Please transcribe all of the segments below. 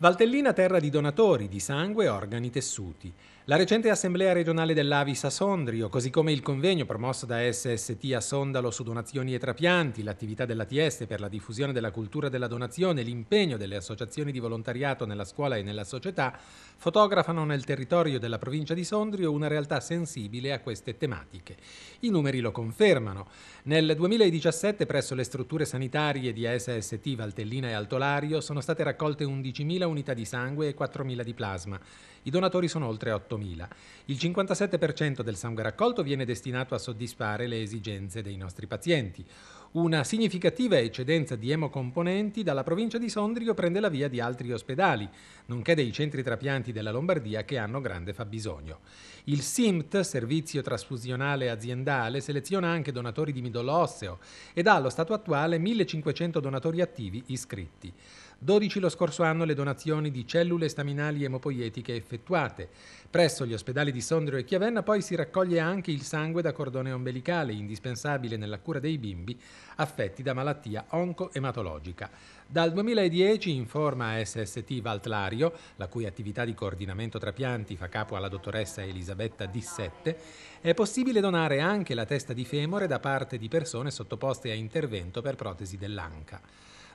Valtellina terra di donatori di sangue, organi, tessuti. La recente assemblea regionale dell'Avis a Sondrio, così come il convegno promosso da SST a Sondalo su donazioni e trapianti, l'attività dell'ATS per la diffusione della cultura della donazione, l'impegno delle associazioni di volontariato nella scuola e nella società, fotografano nel territorio della provincia di Sondrio una realtà sensibile a queste tematiche. I numeri lo confermano. Nel 2017 presso le strutture sanitarie di SST Valtellina e Altolario sono state raccolte 11.000 unità di sangue e 4.000 di plasma. I donatori sono oltre 8.000. 100.000. Il 57% del sangue raccolto viene destinato a soddisfare le esigenze dei nostri pazienti. Una significativa eccedenza di emocomponenti dalla provincia di Sondrio prende la via di altri ospedali, nonché dei centri trapianti della Lombardia che hanno grande fabbisogno. Il SIMT, Servizio Trasfusionale Aziendale, seleziona anche donatori di midollo osseo ed ha allo stato attuale 1500 donatori attivi iscritti. 12 lo scorso anno le donazioni di cellule staminali emopoietiche effettuate. Presso gli ospedali di Sondrio e Chiavenna poi si raccoglie anche il sangue da cordone ombelicale, indispensabile nella cura dei bimbi affetti da malattia oncoematologica. Dal 2010, in forma SST Valtlario, la cui attività di coordinamento tra pianti fa capo alla dottoressa Elisabetta D7, è possibile donare anche la testa di femore da parte di persone sottoposte a intervento per protesi dell'anca.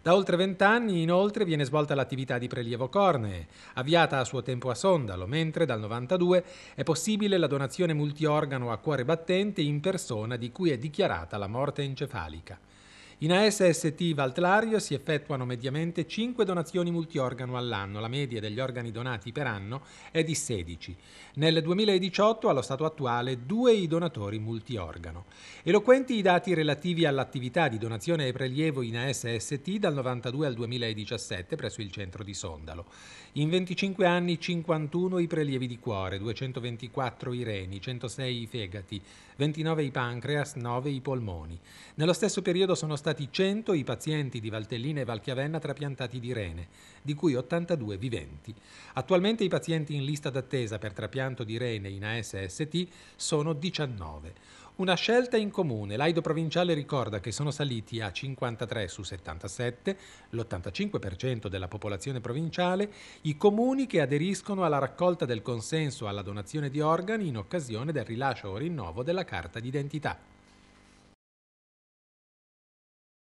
Da oltre vent'anni inoltre viene svolta l'attività di prelievo cornee, avviata a suo tempo a Sondalo, mentre dal 92 è possibile la donazione multiorgano a cuore battente in persona di cui è dichiarata la morte encefalica. In ASST Valtlario si effettuano mediamente 5 donazioni multiorgano all'anno, la media degli organi donati per anno è di 16. Nel 2018 allo stato attuale 2 i donatori multiorgano. Eloquenti i dati relativi all'attività di donazione e prelievo in ASST dal 92 al 2017 presso il centro di Sondalo. In 25 anni 51 i prelievi di cuore, 224 i reni, 106 i fegati, 29 i pancreas, 9 i polmoni. Nello stesso periodo sono stati stati 100 i pazienti di Valtellina e Valchiavenna trapiantati di rene, di cui 82 viventi. Attualmente i pazienti in lista d'attesa per trapianto di rene in ASST sono 19. Una scelta in comune, l'Aido provinciale ricorda che sono saliti a 53 su 77, l'85% della popolazione provinciale, i comuni che aderiscono alla raccolta del consenso alla donazione di organi in occasione del rilascio o rinnovo della carta d'identità.